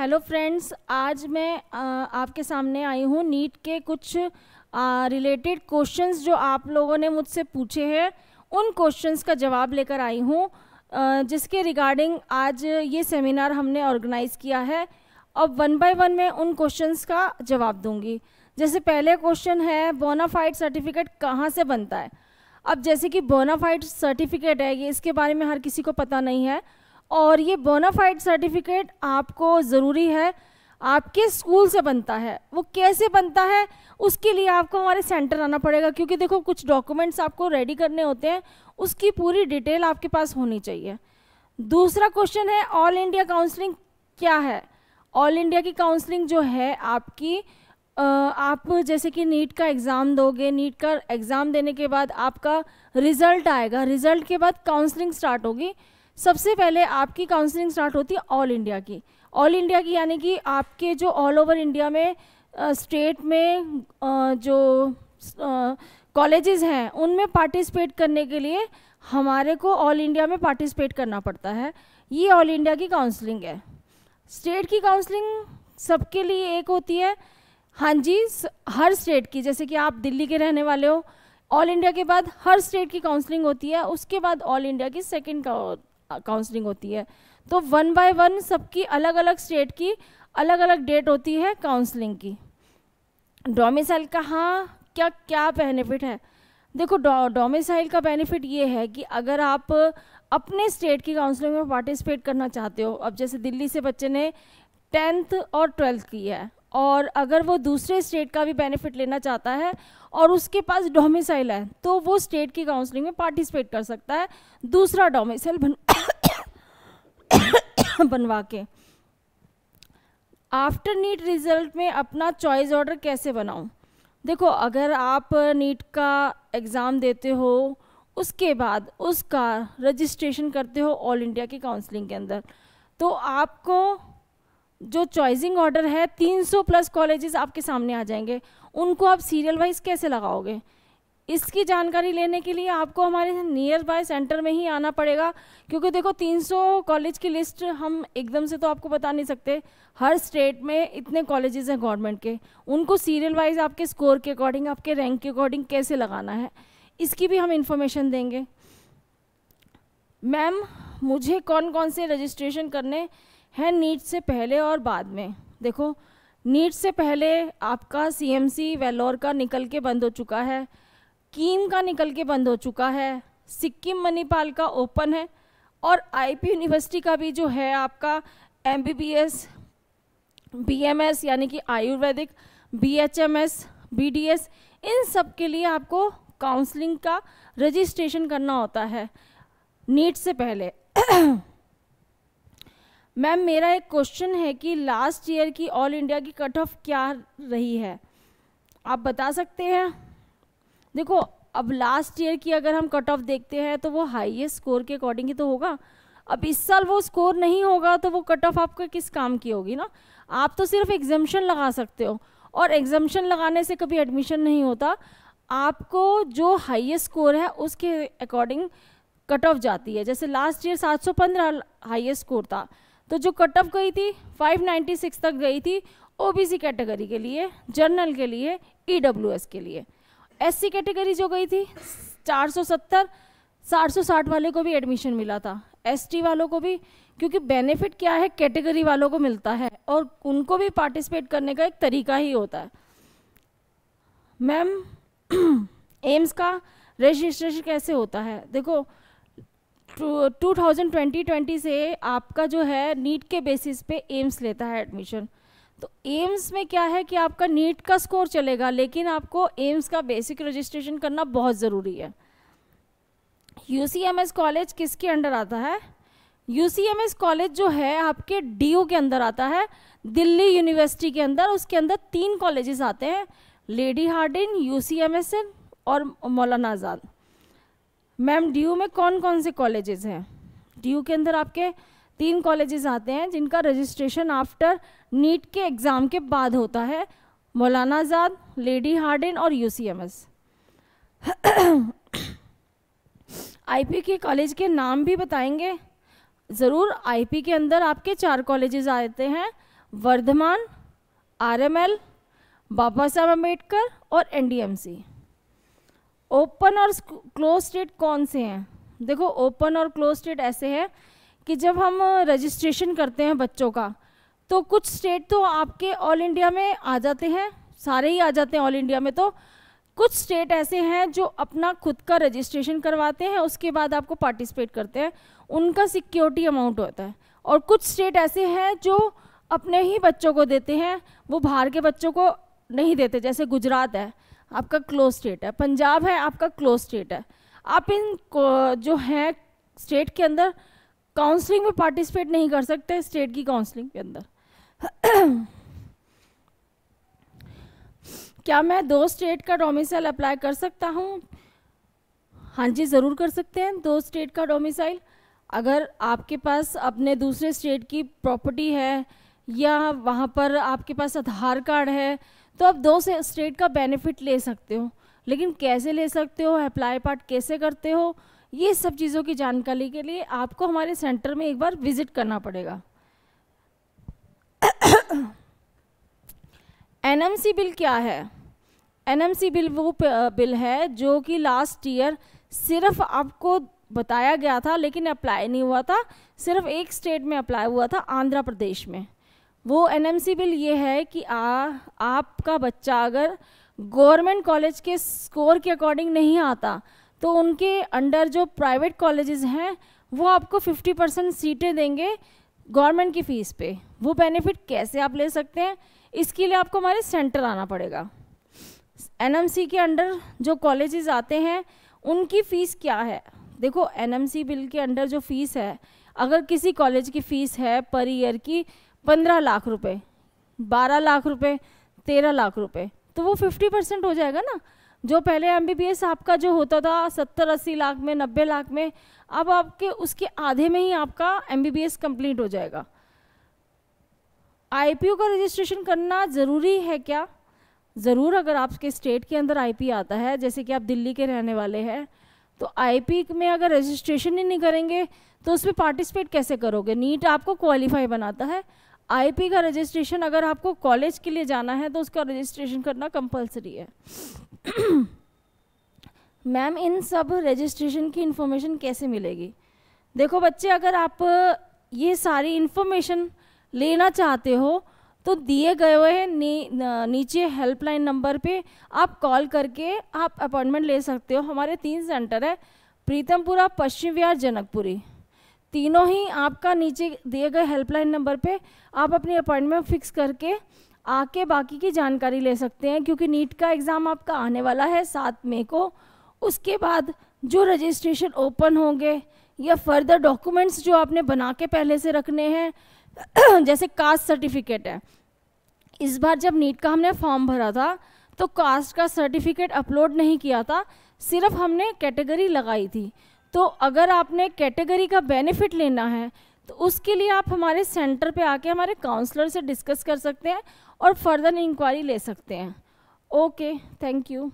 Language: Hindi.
हेलो फ्रेंड्स आज मैं आपके सामने आई हूँ नीट के कुछ रिलेटेड क्वेश्चंस जो आप लोगों ने मुझसे पूछे हैं उन क्वेश्चंस का जवाब लेकर आई हूँ जिसके रिगार्डिंग आज ये सेमिनार हमने ऑर्गेनाइज़ किया है अब वन बाय वन मैं उन क्वेश्चंस का जवाब दूंगी जैसे पहले क्वेश्चन है बोनाफाइड सर्टिफिकेट कहाँ से बनता है अब जैसे कि बोनाफाइड सर्टिफिकेट है ये इसके बारे में हर किसी को पता नहीं है और ये बोनाफाइड सर्टिफिकेट आपको ज़रूरी है आपके स्कूल से बनता है वो कैसे बनता है उसके लिए आपको हमारे सेंटर आना पड़ेगा क्योंकि देखो कुछ डॉक्यूमेंट्स आपको रेडी करने होते हैं उसकी पूरी डिटेल आपके पास होनी चाहिए दूसरा क्वेश्चन है ऑल इंडिया काउंसलिंग क्या है ऑल इंडिया की काउंसलिंग जो है आपकी आप जैसे कि नीट का एग्ज़ाम दोगे नीट का एग्ज़ाम देने के बाद आपका रिज़ल्ट आएगा रिज़ल्ट के बाद काउंसलिंग स्टार्ट होगी सबसे पहले आपकी काउंसलिंग स्टार्ट होती है ऑल इंडिया की ऑल इंडिया की यानी कि आपके जो ऑल ओवर इंडिया में स्टेट में आ, जो कॉलेजेस हैं उनमें पार्टिसिपेट करने के लिए हमारे को ऑल इंडिया में पार्टिसिपेट करना पड़ता है ये ऑल इंडिया की काउंसलिंग है स्टेट की काउंसलिंग सबके लिए एक होती है हाँ जी हर स्टेट की जैसे कि आप दिल्ली के रहने वाले हो ऑल इंडिया के बाद हर स्टेट की काउंसलिंग होती है उसके बाद ऑल इंडिया की सेकंड काउंसलिंग होती है तो वन बाय वन सबकी अलग अलग स्टेट की अलग अलग डेट होती है काउंसलिंग की डोमिसाइल का हाँ क्या क्या बेनिफिट है देखो डोमिसाइल का बेनिफिट ये है कि अगर आप अपने स्टेट की काउंसलिंग में पार्टिसिपेट करना चाहते हो अब जैसे दिल्ली से बच्चे ने टेंथ और ट्वेल्थ की है और अगर वो दूसरे स्टेट का भी बेनिफिट लेना चाहता है और उसके पास डोमिसाइल है तो वो स्टेट की काउंसलिंग में पार्टिसिपेट कर सकता है दूसरा डोमिसाइल बन बनवा के आफ्टर नीट रिजल्ट में अपना चॉइस ऑर्डर कैसे बनाऊं देखो अगर आप नीट का एग्ज़ाम देते हो उसके बाद उसका रजिस्ट्रेशन करते हो ऑल इंडिया की काउंसलिंग के अंदर तो आपको जो चॉइसिंग ऑर्डर है 300 प्लस कॉलेजेस आपके सामने आ जाएंगे उनको आप सीरियल वाइज कैसे लगाओगे इसकी जानकारी लेने के लिए आपको हमारे नियर बाय सेंटर में ही आना पड़ेगा क्योंकि देखो 300 कॉलेज की लिस्ट हम एकदम से तो आपको बता नहीं सकते हर स्टेट में इतने कॉलेजेस हैं गवर्नमेंट के उनको सीरियल वाइज आपके स्कोर के अकॉर्डिंग आपके रैंक के अकॉर्डिंग कैसे लगाना है इसकी भी हम इन्फॉर्मेशन देंगे मैम मुझे कौन कौन से रजिस्ट्रेशन करने है नीट से पहले और बाद में देखो नीट से पहले आपका सीएमसी वेलोर का निकल के बंद हो चुका है कीम का निकल के बंद हो चुका है सिक्किम मणिपाल का ओपन है और आईपी यूनिवर्सिटी का भी जो है आपका एमबीबीएस बीएमएस यानी कि आयुर्वेदिक बीएचएमएस बीडीएस इन सब के लिए आपको काउंसलिंग का रजिस्ट्रेशन करना होता है नीट से पहले मैम मेरा एक क्वेश्चन है कि लास्ट ईयर की ऑल इंडिया की कट ऑफ क्या रही है आप बता सकते हैं देखो अब लास्ट ईयर की अगर हम कट ऑफ देखते हैं तो वो हाईएस्ट स्कोर के अकॉर्डिंग ही तो होगा अब इस साल वो स्कोर नहीं होगा तो वो कट ऑफ आपका किस काम की होगी ना आप तो सिर्फ एग्जामेशन लगा सकते हो और एग्जामेशन लगाने से कभी एडमिशन नहीं होता आपको जो हाईएस्ट स्कोर है उसके अकॉर्डिंग कट ऑफ जाती है जैसे लास्ट ईयर 715 हाईएस्ट स्कोर था तो जो कट ऑफ गई थी 596 तक गई थी ओबीसी कैटेगरी के लिए जर्नल के लिए ईडब्ल्यूएस e के लिए एससी कैटेगरी जो गई थी 470 460 वाले को भी एडमिशन मिला था एसटी वालों को भी क्योंकि बेनिफिट क्या है कैटेगरी वालों को मिलता है और उनको भी पार्टिसिपेट करने का एक तरीका ही होता है मैम एम्स का रजिस्ट्रेशन कैसे होता है देखो टू थाउजेंड ट्वेंटी ट्वेंटी से आपका जो है नीट के बेसिस पे एम्स लेता है एडमिशन तो एम्स में क्या है कि आपका नीट का स्कोर चलेगा लेकिन आपको एम्स का बेसिक रजिस्ट्रेशन करना बहुत ज़रूरी है यू कॉलेज किसके अंडर आता है यू कॉलेज जो है आपके डी के अंदर आता है दिल्ली यूनिवर्सिटी के अंदर उसके अंदर तीन कॉलेजेस आते हैं लेडी हार्डिन यू और मौलाना आज़ाद मैम डी में कौन कौन से कॉलेजेस हैं डी के अंदर आपके तीन कॉलेजेस आते हैं जिनका रजिस्ट्रेशन आफ्टर नीट के एग्ज़ाम के बाद होता है मौलाना आज़ाद लेडी हार्डिन और U C M S IP के कॉलेज के नाम भी बताएंगे ज़रूर आईपी के अंदर आपके चार कॉलेजेस आते हैं वर्धमान आरएमएल बाबा साहब अम्बेडकर और एनडीएमसी ओपन और क्लोज स्टेट कौन से हैं देखो ओपन और क्लोज स्टेट ऐसे हैं कि जब हम रजिस्ट्रेशन करते हैं बच्चों का तो कुछ स्टेट तो आपके ऑल इंडिया में आ जाते हैं सारे ही आ जाते हैं ऑल इंडिया में तो कुछ स्टेट ऐसे हैं जो अपना खुद का रजिस्ट्रेशन करवाते हैं उसके बाद आपको पार्टिसिपेट करते हैं उनका सिक्योरिटी अमाउंट होता है और कुछ स्टेट ऐसे हैं जो अपने ही बच्चों को देते हैं वो बाहर के बच्चों को नहीं देते जैसे गुजरात है आपका क्लोज स्टेट है पंजाब है आपका क्लोज स्टेट है आप इन जो है स्टेट के अंदर काउंसलिंग में पार्टिसिपेट नहीं कर सकते स्टेट की काउंसलिंग के अंदर क्या मैं दो स्टेट का डोमिसाइल अप्लाई कर सकता हूँ हाँ जी ज़रूर कर सकते हैं दो स्टेट का डोमिसाइल अगर आपके पास अपने दूसरे स्टेट की प्रॉपर्टी है या वहाँ पर आपके पास आधार कार्ड है तो आप दो से स्टेट का बेनिफिट ले सकते हो लेकिन कैसे ले सकते हो अप्लाई पार्ट कैसे करते हो ये सब चीज़ों की जानकारी के लिए आपको हमारे सेंटर में एक बार विज़िट करना पड़ेगा सी बिल क्या है सी बिल वो बिल है जो कि लास्ट ईयर सिर्फ आपको बताया गया था लेकिन अप्लाई नहीं हुआ था सिर्फ एक स्टेट में अप्लाई हुआ था आंध्र प्रदेश में वो सी बिल ये है कि आ, आपका बच्चा अगर गवर्नमेंट कॉलेज के स्कोर के अकॉर्डिंग नहीं आता तो उनके अंडर जो प्राइवेट कॉलेजेस हैं वो आपको 50 परसेंट सीटें देंगे गवर्नमेंट की फ़ीस पे वो बेनिफिट कैसे आप ले सकते हैं इसके लिए आपको हमारे सेंटर आना पड़ेगा एन के अंडर जो कॉलेजेस आते हैं उनकी फ़ीस क्या है देखो एन बिल के अंडर जो फ़ीस है अगर किसी कॉलेज की फ़ीस है पर ईयर की पंद्रह लाख रुपए बारह लाख रुपए तेरह लाख रुपए तो वो फिफ्टी परसेंट हो जाएगा ना जो पहले एम बी बी एस आपका जो होता था सत्तर अस्सी लाख में नब्बे लाख में अब आपके उसके आधे में ही आपका M B B S complete हो जाएगा आई पी ओ का रजिस्ट्रेशन करना ज़रूरी है क्या ज़रूर अगर आपके स्टेट के अंदर आई पी आता है जैसे कि आप दिल्ली के रहने वाले हैं तो आई पी में अगर रजिस्ट्रेशन ही नहीं करेंगे तो उसमें पार्टिसिपेट कैसे करोगे नीट आपको क्वालिफाई बनाता है आईपी का रजिस्ट्रेशन अगर आपको कॉलेज के लिए जाना है तो उसका रजिस्ट्रेशन करना कंपलसरी है मैम इन सब रजिस्ट्रेशन की इन्फॉर्मेशन कैसे मिलेगी देखो बच्चे अगर आप ये सारी इन्फॉर्मेशन लेना चाहते हो तो दिए गए हुए हैं नी, नीचे हेल्पलाइन नंबर पे आप कॉल करके आप अपॉइंटमेंट ले सकते हो हमारे तीन सेंटर है प्रीतमपुरा पश्चिम विहार जनकपुरी तीनों ही आपका नीचे दिए गए हेल्पलाइन नंबर पे आप अपनी अपॉइंटमेंट फिक्स करके आके बाकी की जानकारी ले सकते हैं क्योंकि नीट का एग्ज़ाम आपका आने वाला है सात मई को उसके बाद जो रजिस्ट्रेशन ओपन होंगे या फर्दर डॉक्यूमेंट्स जो आपने बना के पहले से रखने हैं जैसे कास्ट सर्टिफिकेट है इस बार जब नीट का हमने फॉर्म भरा था तो कास्ट का सर्टिफिकेट अपलोड नहीं किया था सिर्फ हमने कैटेगरी लगाई थी तो अगर आपने कैटेगरी का बेनिफिट लेना है तो उसके लिए आप हमारे सेंटर पे आके हमारे काउंसलर से डिस्कस कर सकते हैं और फर्दर इंक्वायरी ले सकते हैं ओके थैंक यू